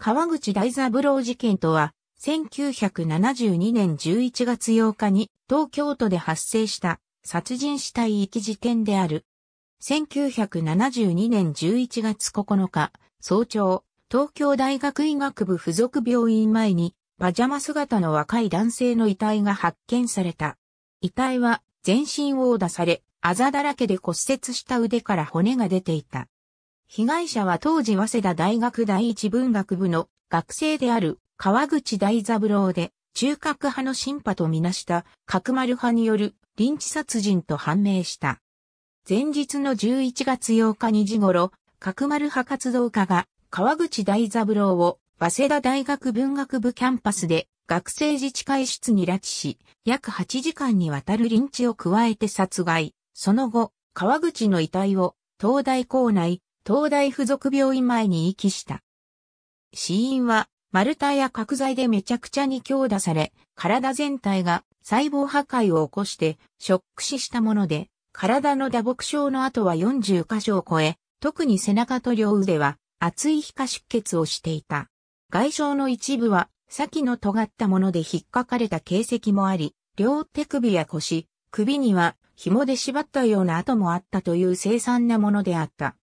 川口大三郎事件とは、1972年11月8日に東京都で発生した殺人死体遺棄事件である。1972年11月9日、早朝、東京大学医学部附属病院前に、パジャマ姿の若い男性の遺体が発見された。遺体は全身を出され、あざだらけで骨折した腕から骨が出ていた。被害者は当時早稲田大学第一文学部の学生である川口大三郎で、中核派の審判とみなした角丸派による臨チ殺人と判明した。前日の11月8日2時頃、角丸派活動家が川口大三郎を早稲田大学文学部キャンパスで学生自治会室に拉致し、約8時間にわたる臨地を加えて殺害。その後、川口の遺体を東大校内東大附属病院前に遺棄した。死因は、丸太や角材でめちゃくちゃに強打され、体全体が細胞破壊を起こして、ショック死したもので、体の打撲症の後は40箇所を超え、特に背中と両腕は、厚い皮下出血をしていた。外傷の一部は、先の尖ったもので引っかかれた形跡もあり、両手首や腰、首には紐で縛ったような跡もあったという凄惨なものであった。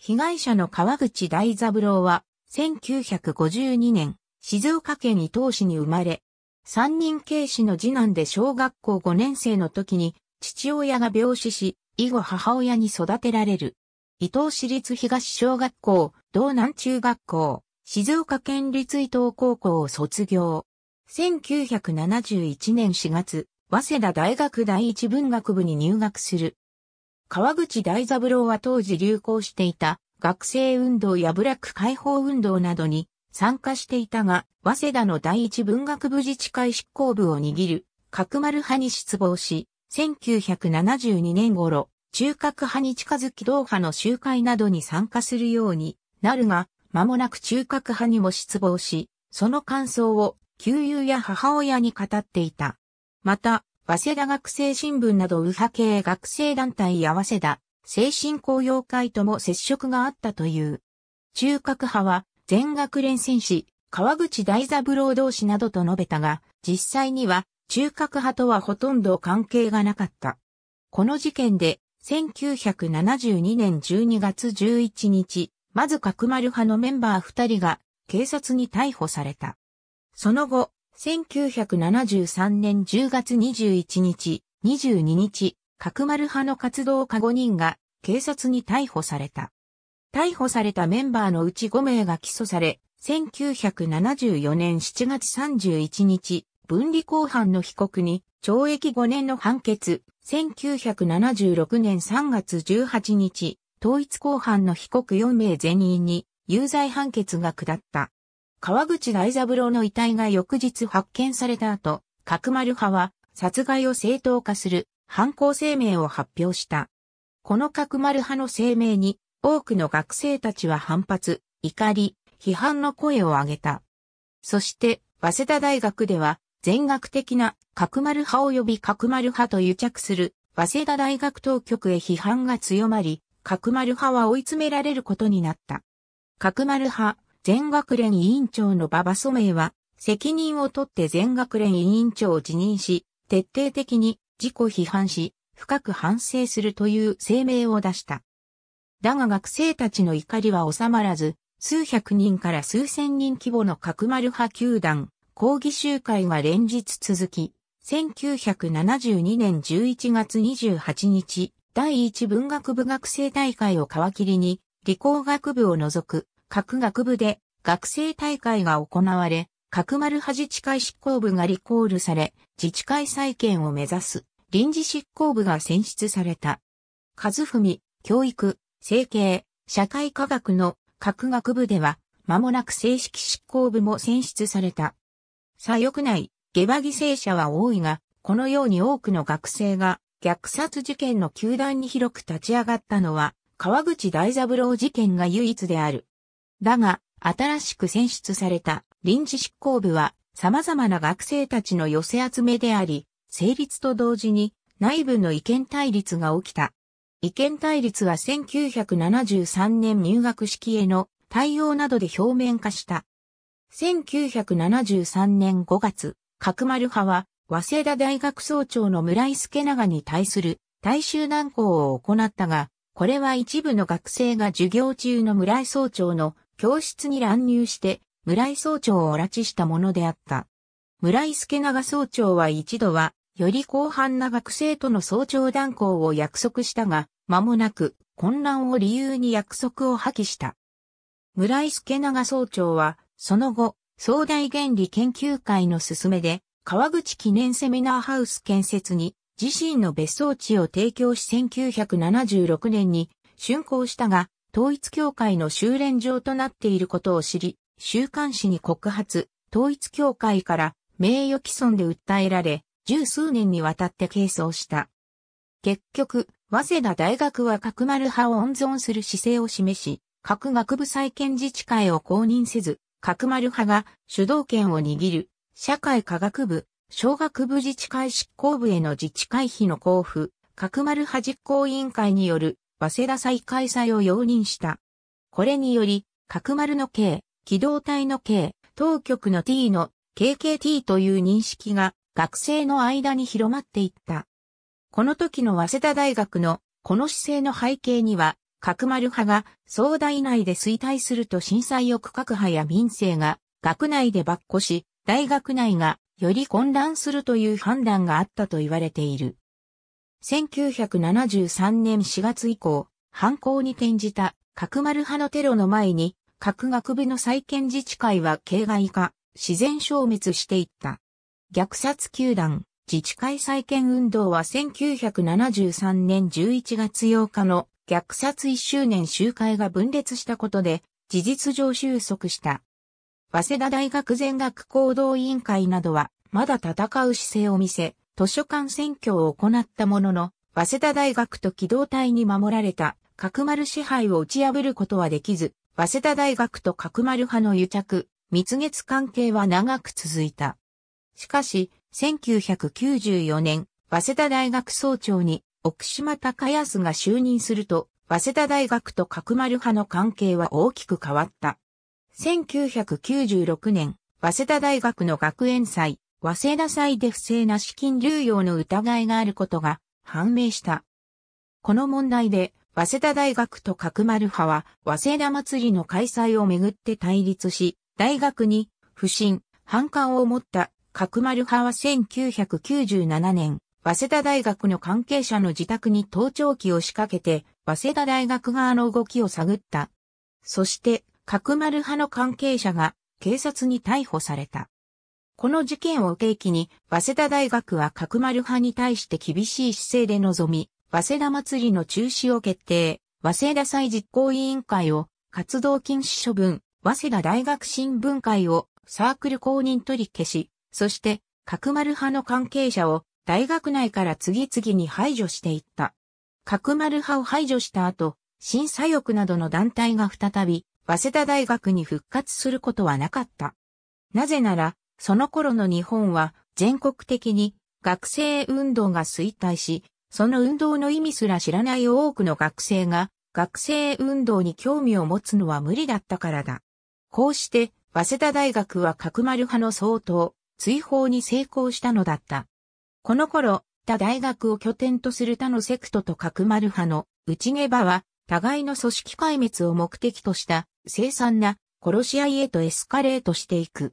被害者の川口大三郎は、1952年、静岡県伊東市に生まれ、三人警視の次男で小学校5年生の時に、父親が病死し、以後母親に育てられる。伊東市立東小学校、道南中学校、静岡県立伊東高校を卒業。1971年4月、早稲田大学第一文学部に入学する。川口大三郎は当時流行していた学生運動や部落解放運動などに参加していたが、早稲田の第一文学部自治会執行部を握る角丸派に失望し、1972年頃、中核派に近づき同派の集会などに参加するようになるが、間もなく中核派にも失望し、その感想を旧友や母親に語っていた。また、早稲田学生新聞など右派系学生団体や早稲田、精神公用会とも接触があったという。中核派は全学連戦士、川口大三郎同士などと述べたが、実際には中核派とはほとんど関係がなかった。この事件で、1972年12月11日、まず角丸派のメンバー2人が警察に逮捕された。その後、1973年10月21日、22日、角丸派の活動家5人が警察に逮捕された。逮捕されたメンバーのうち5名が起訴され、1974年7月31日、分離公判の被告に懲役5年の判決、1976年3月18日、統一公判の被告4名全員に有罪判決が下った。川口大三郎の遺体が翌日発見された後、角丸派は殺害を正当化する犯行声明を発表した。この角丸派の声明に多くの学生たちは反発、怒り、批判の声を上げた。そして、早稲田大学では全学的な角丸派及び角丸派と癒着する早稲田大学当局へ批判が強まり、角丸派は追い詰められることになった。角丸派、全学連委員長の馬場祖明は、責任を取って全学連委員長を辞任し、徹底的に自己批判し、深く反省するという声明を出した。だが学生たちの怒りは収まらず、数百人から数千人規模の角丸派球団、抗議集会が連日続き、1972年11月28日、第一文学部学生大会を皮切りに、理工学部を除く各学部で学生大会が行われ、各丸端地会執行部がリコールされ、自治会再建を目指す臨時執行部が選出された。和文、教育、政経、社会科学の各学部では、間もなく正式執行部も選出された。左翼内、下馬犠牲者は多いが、このように多くの学生が虐殺事件の球団に広く立ち上がったのは、川口大三郎事件が唯一である。だが、新しく選出された臨時執行部は様々な学生たちの寄せ集めであり、成立と同時に内部の意見対立が起きた。意見対立は1973年入学式への対応などで表面化した。1973年5月、角丸派は、早稲田大学総長の村井助長に対する大衆難航を行ったが、これは一部の学生が授業中の村井総長の教室に乱入して、村井総長を拉致したものであった。村井助長総長は一度は、より広範な学生との総長断交を約束したが、間もなく混乱を理由に約束を破棄した。村井助長総長は、その後、総大原理研究会の勧めで、川口記念セミナーハウス建設に、自身の別荘地を提供し1976年に竣工したが、統一教会の修練場となっていることを知り、週刊誌に告発、統一教会から名誉毀損で訴えられ、十数年にわたって係争した。結局、早稲田大学は角丸派を温存する姿勢を示し、各学部再建自治会を公認せず、角丸派が主導権を握る社会科学部、小学部自治会執行部への自治会費の交付、角丸派実行委員会によるバセダ再開催を容認した。これにより、角丸の K、機動隊の K、当局の T の KKT という認識が学生の間に広まっていった。この時の早稲田大学のこの姿勢の背景には、角丸派が総大内で衰退すると震災を区画派や民政が学内で跋扈し、大学内がより混乱するという判断があったと言われている。1973年4月以降、犯行に転じた角丸派のテロの前に、各学部の再建自治会は形外化、自然消滅していった。虐殺球団、自治会再建運動は1973年11月8日の虐殺1周年集会が分裂したことで、事実上収束した。早稲田大学全学行動委員会などは、まだ戦う姿勢を見せ、図書館選挙を行ったものの、早稲田大学と機動隊に守られた角丸支配を打ち破ることはできず、早稲田大学と角丸派の癒着、蜜月関係は長く続いた。しかし、1994年、早稲田大学総長に奥島隆康が就任すると、早稲田大学と角丸派の関係は大きく変わった。1996年、早稲田大学の学園祭、早稲田祭で不正な資金流用の疑いがあることが判明した。この問題で、早稲田大学と角丸派は、早稲田祭りの開催をめぐって対立し、大学に不信、反感を持った角丸派は1997年、早稲田大学の関係者の自宅に盗聴器を仕掛けて、早稲田大学側の動きを探った。そして、角丸派の関係者が警察に逮捕された。この事件を契機に、早稲田大学は角丸派に対して厳しい姿勢で臨み、早稲田祭りの中止を決定、早稲田祭実行委員会を活動禁止処分、早稲田大学新聞会をサークル公認取り消し、そして、角丸派の関係者を大学内から次々に排除していった。角丸派を排除した後、審査翼などの団体が再び、早稲田大学に復活することはなかった。なぜなら、その頃の日本は全国的に学生運動が衰退し、その運動の意味すら知らない多くの学生が学生運動に興味を持つのは無理だったからだ。こうして、早稲田大学は角丸派の総統、追放に成功したのだった。この頃、他大学を拠点とする他のセクトと角丸派の内下場は、互いの組織壊滅を目的とした、凄惨な殺し合いへとエスカレートしていく。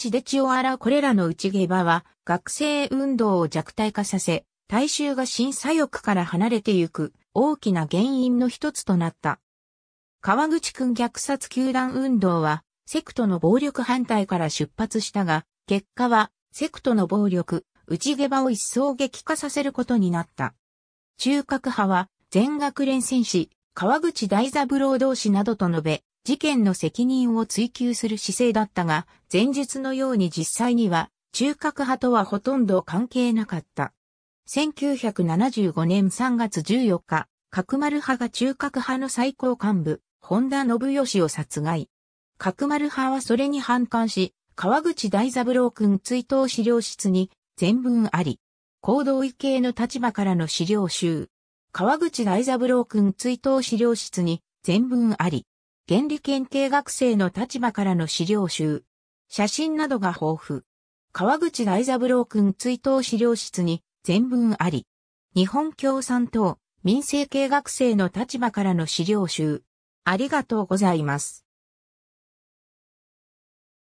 血で血を洗うこれらの内下馬は学生運動を弱体化させ、大衆が審査欲から離れてゆく大きな原因の一つとなった。川口君虐殺球団運動は、セクトの暴力反対から出発したが、結果は、セクトの暴力、内下馬を一層激化させることになった。中核派は、全学連戦士、川口大三郎同士などと述べ、事件の責任を追及する姿勢だったが、前述のように実際には、中核派とはほとんど関係なかった。1975年3月14日、角丸派が中核派の最高幹部、本田信義を殺害。角丸派はそれに反感し、川口大三郎君追悼資料室に全文あり、行動異形の立場からの資料集。川口大三郎君追悼資料室に全文あり、原理研究学生の立場からの資料集、写真などが豊富。川口大三郎君追悼資料室に全文あり。日本共産党民生系学生の立場からの資料集。ありがとうございます。